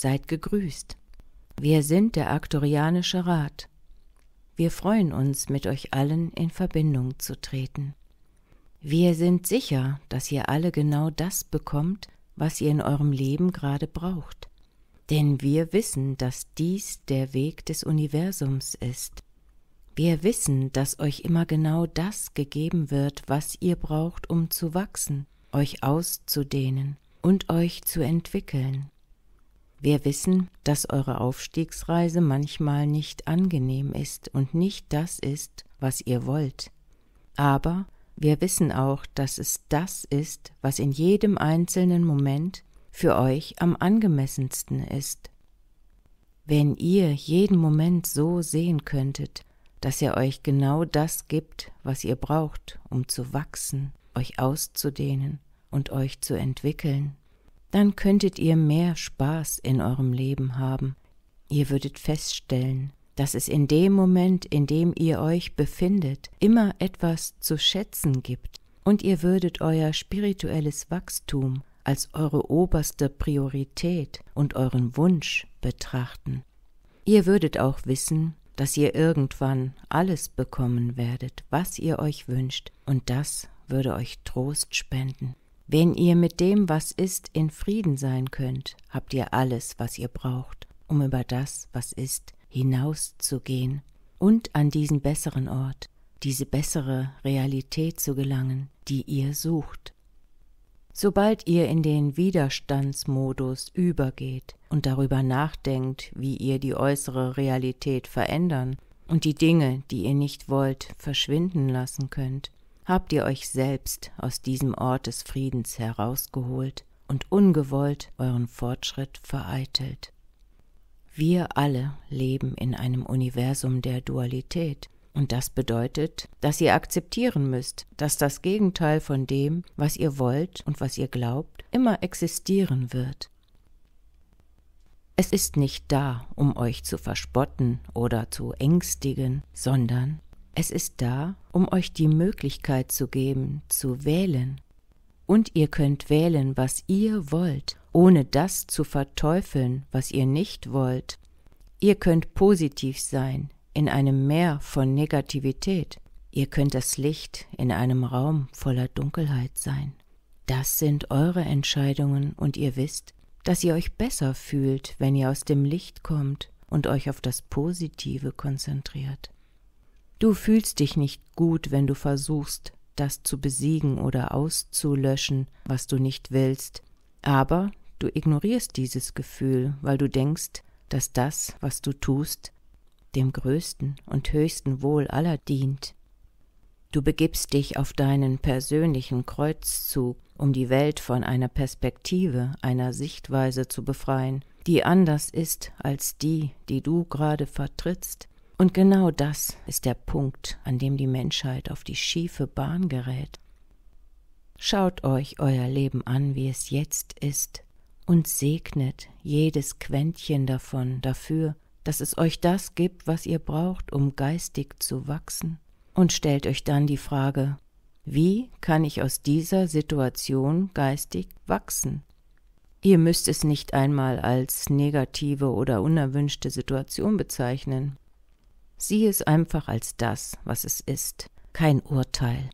Seid gegrüßt. Wir sind der Aktorianische Rat. Wir freuen uns, mit euch allen in Verbindung zu treten. Wir sind sicher, dass ihr alle genau das bekommt, was ihr in eurem Leben gerade braucht. Denn wir wissen, dass dies der Weg des Universums ist. Wir wissen, dass euch immer genau das gegeben wird, was ihr braucht, um zu wachsen, euch auszudehnen und euch zu entwickeln. Wir wissen, dass eure Aufstiegsreise manchmal nicht angenehm ist und nicht das ist, was ihr wollt. Aber wir wissen auch, dass es das ist, was in jedem einzelnen Moment für euch am angemessensten ist. Wenn ihr jeden Moment so sehen könntet, dass er euch genau das gibt, was ihr braucht, um zu wachsen, euch auszudehnen und euch zu entwickeln, dann könntet ihr mehr Spaß in eurem Leben haben. Ihr würdet feststellen, dass es in dem Moment, in dem ihr euch befindet, immer etwas zu schätzen gibt, und ihr würdet euer spirituelles Wachstum als eure oberste Priorität und euren Wunsch betrachten. Ihr würdet auch wissen, dass ihr irgendwann alles bekommen werdet, was ihr euch wünscht, und das würde euch Trost spenden. Wenn ihr mit dem, was ist, in Frieden sein könnt, habt ihr alles, was ihr braucht, um über das, was ist, hinauszugehen und an diesen besseren Ort, diese bessere Realität zu gelangen, die ihr sucht. Sobald ihr in den Widerstandsmodus übergeht und darüber nachdenkt, wie ihr die äußere Realität verändern und die Dinge, die ihr nicht wollt, verschwinden lassen könnt, habt ihr euch selbst aus diesem Ort des Friedens herausgeholt und ungewollt euren Fortschritt vereitelt. Wir alle leben in einem Universum der Dualität, und das bedeutet, dass ihr akzeptieren müsst, dass das Gegenteil von dem, was ihr wollt und was ihr glaubt, immer existieren wird. Es ist nicht da, um euch zu verspotten oder zu ängstigen, sondern es ist da, um euch die Möglichkeit zu geben, zu wählen. Und ihr könnt wählen, was ihr wollt, ohne das zu verteufeln, was ihr nicht wollt. Ihr könnt positiv sein in einem Meer von Negativität. Ihr könnt das Licht in einem Raum voller Dunkelheit sein. Das sind eure Entscheidungen und ihr wisst, dass ihr euch besser fühlt, wenn ihr aus dem Licht kommt und euch auf das Positive konzentriert. Du fühlst dich nicht gut, wenn du versuchst, das zu besiegen oder auszulöschen, was du nicht willst. Aber du ignorierst dieses Gefühl, weil du denkst, dass das, was du tust, dem größten und höchsten Wohl aller dient. Du begibst dich auf deinen persönlichen Kreuzzug, um die Welt von einer Perspektive, einer Sichtweise zu befreien, die anders ist als die, die du gerade vertrittst, und genau das ist der Punkt, an dem die Menschheit auf die schiefe Bahn gerät. Schaut euch euer Leben an, wie es jetzt ist, und segnet jedes Quentchen davon dafür, dass es euch das gibt, was ihr braucht, um geistig zu wachsen, und stellt euch dann die Frage, wie kann ich aus dieser Situation geistig wachsen? Ihr müsst es nicht einmal als negative oder unerwünschte Situation bezeichnen. Sieh es einfach als das, was es ist. Kein Urteil,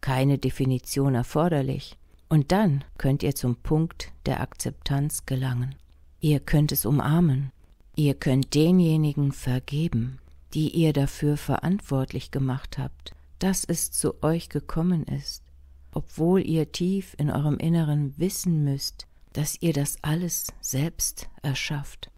keine Definition erforderlich. Und dann könnt ihr zum Punkt der Akzeptanz gelangen. Ihr könnt es umarmen. Ihr könnt denjenigen vergeben, die ihr dafür verantwortlich gemacht habt, dass es zu euch gekommen ist, obwohl ihr tief in eurem Inneren wissen müsst, dass ihr das alles selbst erschafft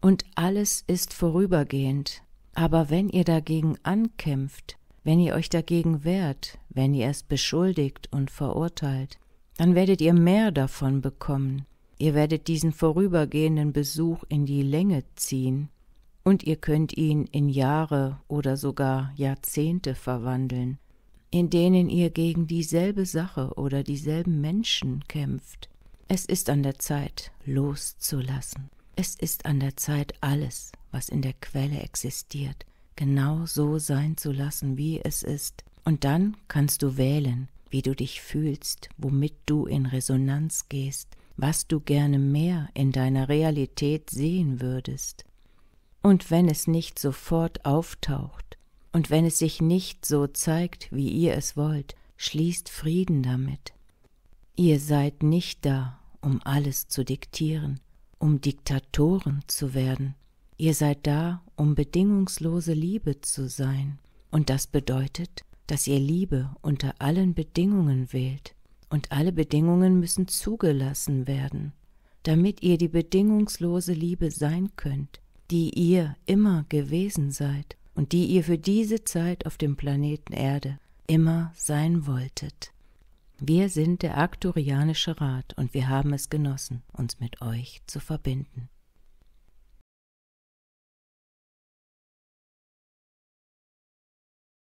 und alles ist vorübergehend. Aber wenn ihr dagegen ankämpft, wenn ihr euch dagegen wehrt, wenn ihr es beschuldigt und verurteilt, dann werdet ihr mehr davon bekommen. Ihr werdet diesen vorübergehenden Besuch in die Länge ziehen und ihr könnt ihn in Jahre oder sogar Jahrzehnte verwandeln, in denen ihr gegen dieselbe Sache oder dieselben Menschen kämpft. Es ist an der Zeit, loszulassen. Es ist an der Zeit, alles, was in der Quelle existiert, genau so sein zu lassen, wie es ist. Und dann kannst du wählen, wie du dich fühlst, womit du in Resonanz gehst, was du gerne mehr in deiner Realität sehen würdest. Und wenn es nicht sofort auftaucht, und wenn es sich nicht so zeigt, wie ihr es wollt, schließt Frieden damit. Ihr seid nicht da, um alles zu diktieren, um Diktatoren zu werden. Ihr seid da, um bedingungslose Liebe zu sein. Und das bedeutet, dass ihr Liebe unter allen Bedingungen wählt. Und alle Bedingungen müssen zugelassen werden, damit ihr die bedingungslose Liebe sein könnt, die ihr immer gewesen seid und die ihr für diese Zeit auf dem Planeten Erde immer sein wolltet. Wir sind der Arkturianische Rat und wir haben es genossen, uns mit euch zu verbinden.